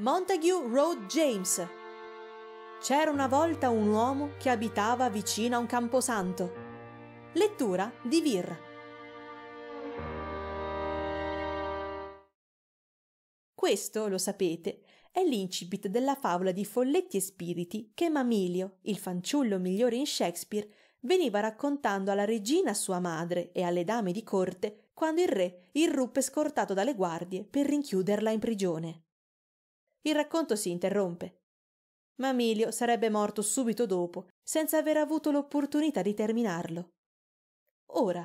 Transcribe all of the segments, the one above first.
Montague Road James. C'era una volta un uomo che abitava vicino a un camposanto. Lettura di Vir. Questo, lo sapete, è l'incipit della favola di Folletti e Spiriti che Mamilio, il fanciullo migliore in Shakespeare, veniva raccontando alla regina sua madre e alle dame di corte quando il re irruppe scortato dalle guardie per rinchiuderla in prigione il racconto si interrompe. Mamilio sarebbe morto subito dopo, senza aver avuto l'opportunità di terminarlo. Ora,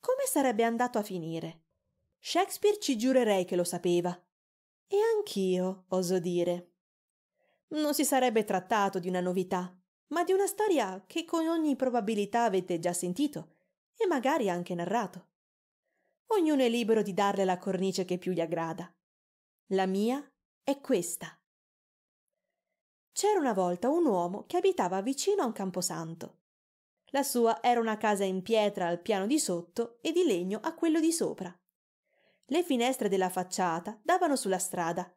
come sarebbe andato a finire? Shakespeare ci giurerei che lo sapeva. E anch'io, oso dire. Non si sarebbe trattato di una novità, ma di una storia che con ogni probabilità avete già sentito e magari anche narrato. Ognuno è libero di darle la cornice che più gli aggrada. La mia è questa. C'era una volta un uomo che abitava vicino a un camposanto. La sua era una casa in pietra al piano di sotto e di legno a quello di sopra. Le finestre della facciata davano sulla strada,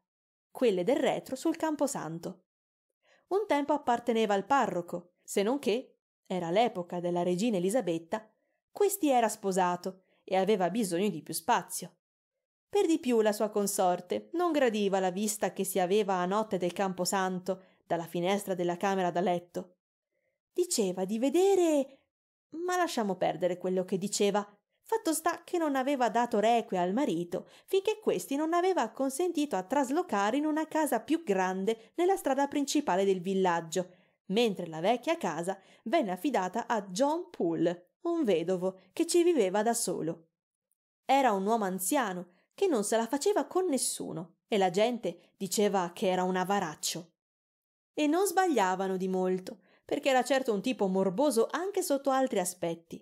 quelle del retro sul camposanto. Un tempo apparteneva al parroco, se non che, era l'epoca della regina Elisabetta, questi era sposato e aveva bisogno di più spazio. Per di più la sua consorte non gradiva la vista che si aveva a notte del camposanto dalla finestra della camera da letto. Diceva di vedere. Ma lasciamo perdere quello che diceva. Fatto sta che non aveva dato requie al marito finché questi non aveva consentito a traslocare in una casa più grande nella strada principale del villaggio, mentre la vecchia casa venne affidata a John Poole, un vedovo che ci viveva da solo. Era un uomo anziano, che non se la faceva con nessuno e la gente diceva che era un avaraccio. E non sbagliavano di molto, perché era certo un tipo morboso anche sotto altri aspetti.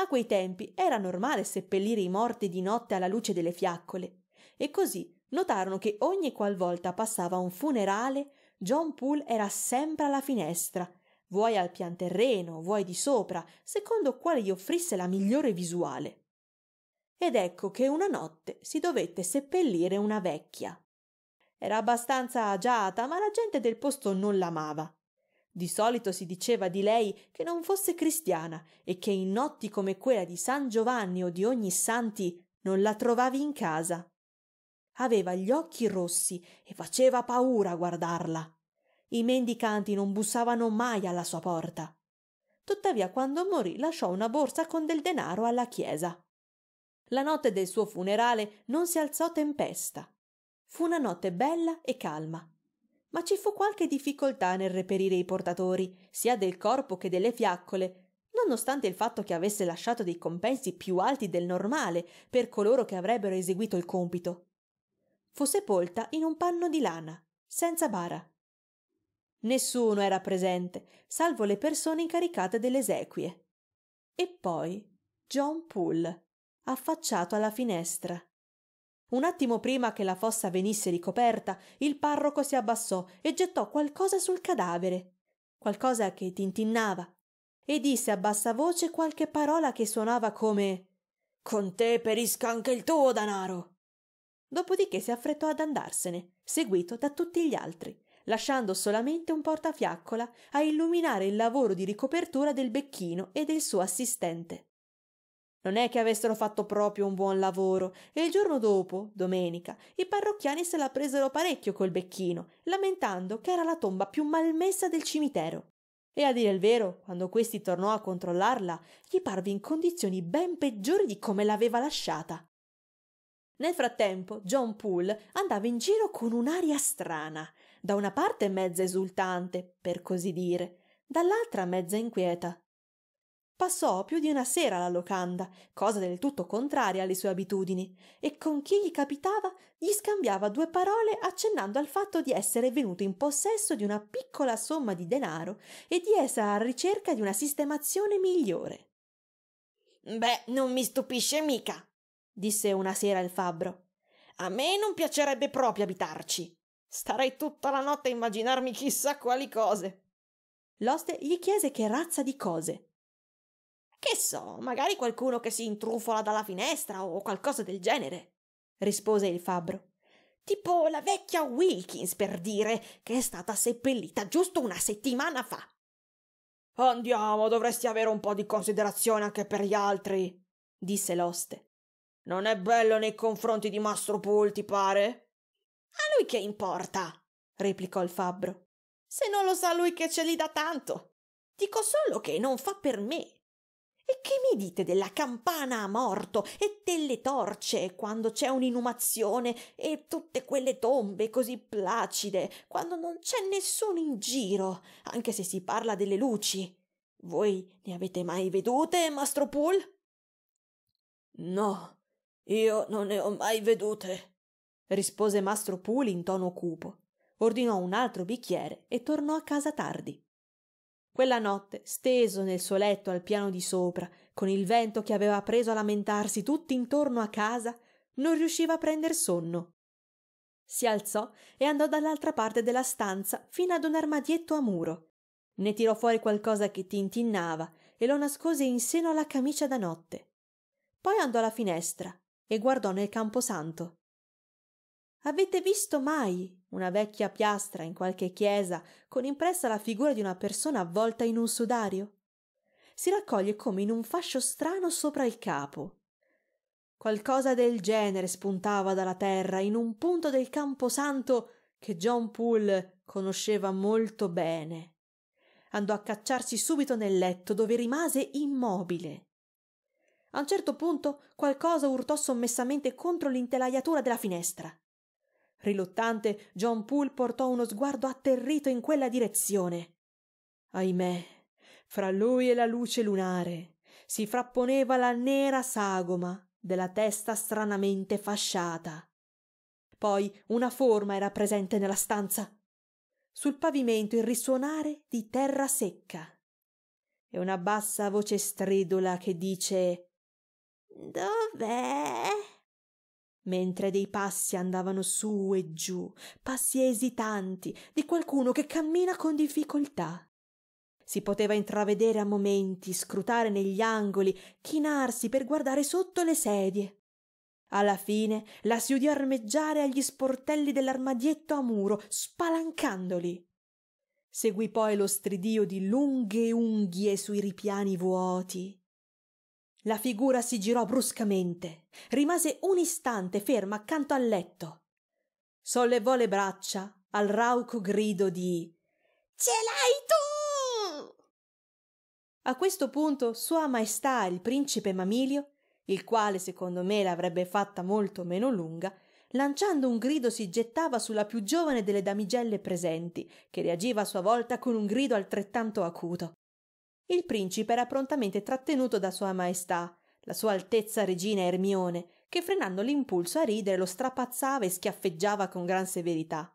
A quei tempi era normale seppellire i morti di notte alla luce delle fiaccole, e così notarono che ogni qualvolta passava un funerale, John Poole era sempre alla finestra, vuoi al pianterreno, vuoi di sopra, secondo quale gli offrisse la migliore visuale ed ecco che una notte si dovette seppellire una vecchia. Era abbastanza agiata, ma la gente del posto non l'amava. Di solito si diceva di lei che non fosse cristiana e che in notti come quella di San Giovanni o di ogni santi non la trovavi in casa. Aveva gli occhi rossi e faceva paura a guardarla. I mendicanti non bussavano mai alla sua porta. Tuttavia, quando morì, lasciò una borsa con del denaro alla chiesa la notte del suo funerale non si alzò tempesta. Fu una notte bella e calma. Ma ci fu qualche difficoltà nel reperire i portatori, sia del corpo che delle fiaccole, nonostante il fatto che avesse lasciato dei compensi più alti del normale per coloro che avrebbero eseguito il compito. Fu sepolta in un panno di lana, senza bara. Nessuno era presente, salvo le persone incaricate delle esequie. E poi John Poole, affacciato alla finestra. Un attimo prima che la fossa venisse ricoperta, il parroco si abbassò e gettò qualcosa sul cadavere, qualcosa che tintinnava, e disse a bassa voce qualche parola che suonava come Con te perisca anche il tuo danaro. Dopodiché si affrettò ad andarsene, seguito da tutti gli altri, lasciando solamente un portafiaccola a illuminare il lavoro di ricopertura del becchino e del suo assistente. Non è che avessero fatto proprio un buon lavoro, e il giorno dopo, domenica, i parrocchiani se la presero parecchio col becchino, lamentando che era la tomba più malmessa del cimitero. E a dire il vero, quando questi tornò a controllarla, gli parve in condizioni ben peggiori di come l'aveva lasciata. Nel frattempo, John Poole andava in giro con un'aria strana, da una parte mezza esultante, per così dire, dall'altra mezza inquieta, Passò più di una sera alla locanda, cosa del tutto contraria alle sue abitudini, e con chi gli capitava gli scambiava due parole accennando al fatto di essere venuto in possesso di una piccola somma di denaro e di essere a ricerca di una sistemazione migliore. Beh, non mi stupisce mica, disse una sera il fabbro. A me non piacerebbe proprio abitarci. Starei tutta la notte a immaginarmi chissà quali cose. L'oste gli chiese che razza di cose che so, magari qualcuno che si intrufola dalla finestra o qualcosa del genere, rispose il fabbro. Tipo la vecchia Wilkins, per dire, che è stata seppellita giusto una settimana fa. Andiamo, dovresti avere un po' di considerazione anche per gli altri, disse l'oste. Non è bello nei confronti di Mastro Pool, ti pare? A lui che importa, replicò il fabbro. Se non lo sa lui che ce li da tanto. Dico solo che non fa per me. E che mi dite della campana a morto e delle torce quando c'è un'inumazione e tutte quelle tombe così placide, quando non c'è nessuno in giro, anche se si parla delle luci? Voi ne avete mai vedute, mastro Pool? No, io non ne ho mai vedute, rispose mastro Pool in tono cupo. Ordinò un altro bicchiere e tornò a casa tardi. Quella notte, steso nel suo letto al piano di sopra, con il vento che aveva preso a lamentarsi tutti intorno a casa, non riusciva a prender sonno. Si alzò e andò dall'altra parte della stanza fino ad un armadietto a muro. Ne tirò fuori qualcosa che tintinnava e lo nascose in seno alla camicia da notte. Poi andò alla finestra e guardò nel camposanto. Avete visto mai una vecchia piastra in qualche chiesa con impressa la figura di una persona avvolta in un sudario. Si raccoglie come in un fascio strano sopra il capo. Qualcosa del genere spuntava dalla terra in un punto del camposanto che John Poole conosceva molto bene. Andò a cacciarsi subito nel letto dove rimase immobile. A un certo punto qualcosa urtò sommessamente contro l'intelaiatura della finestra. Riluttante, John Poole portò uno sguardo atterrito in quella direzione. Ahimè, fra lui e la luce lunare si frapponeva la nera sagoma della testa stranamente fasciata. Poi una forma era presente nella stanza. Sul pavimento il risuonare di terra secca e una bassa voce stridula che dice Dov'è? mentre dei passi andavano su e giù, passi esitanti, di qualcuno che cammina con difficoltà. Si poteva intravedere a momenti, scrutare negli angoli, chinarsi per guardare sotto le sedie. Alla fine la si udì armeggiare agli sportelli dell'armadietto a muro, spalancandoli. Seguì poi lo stridio di lunghe unghie sui ripiani vuoti la figura si girò bruscamente, rimase un istante ferma accanto al letto. Sollevò le braccia al rauco grido di Ce l'hai tu! A questo punto Sua Maestà il principe Mamilio, il quale secondo me l'avrebbe fatta molto meno lunga, lanciando un grido si gettava sulla più giovane delle damigelle presenti, che reagiva a sua volta con un grido altrettanto acuto il principe era prontamente trattenuto da Sua Maestà, la Sua Altezza Regina Ermione, che frenando l'impulso a ridere lo strapazzava e schiaffeggiava con gran severità.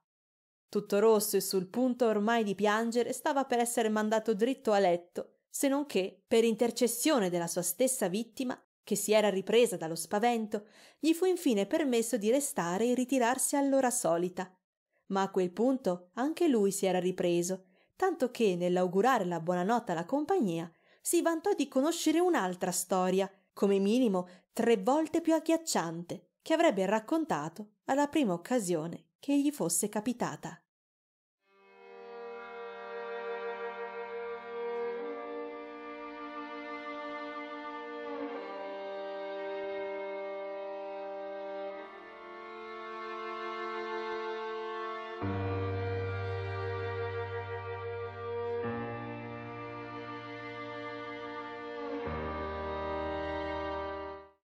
Tutto rosso e sul punto ormai di piangere, stava per essere mandato dritto a letto, se non che, per intercessione della sua stessa vittima, che si era ripresa dallo spavento, gli fu infine permesso di restare e ritirarsi all'ora solita. Ma a quel punto anche lui si era ripreso tanto che nell'augurare la buonanotte alla compagnia si vantò di conoscere un'altra storia, come minimo tre volte più agghiacciante, che avrebbe raccontato alla prima occasione che gli fosse capitata.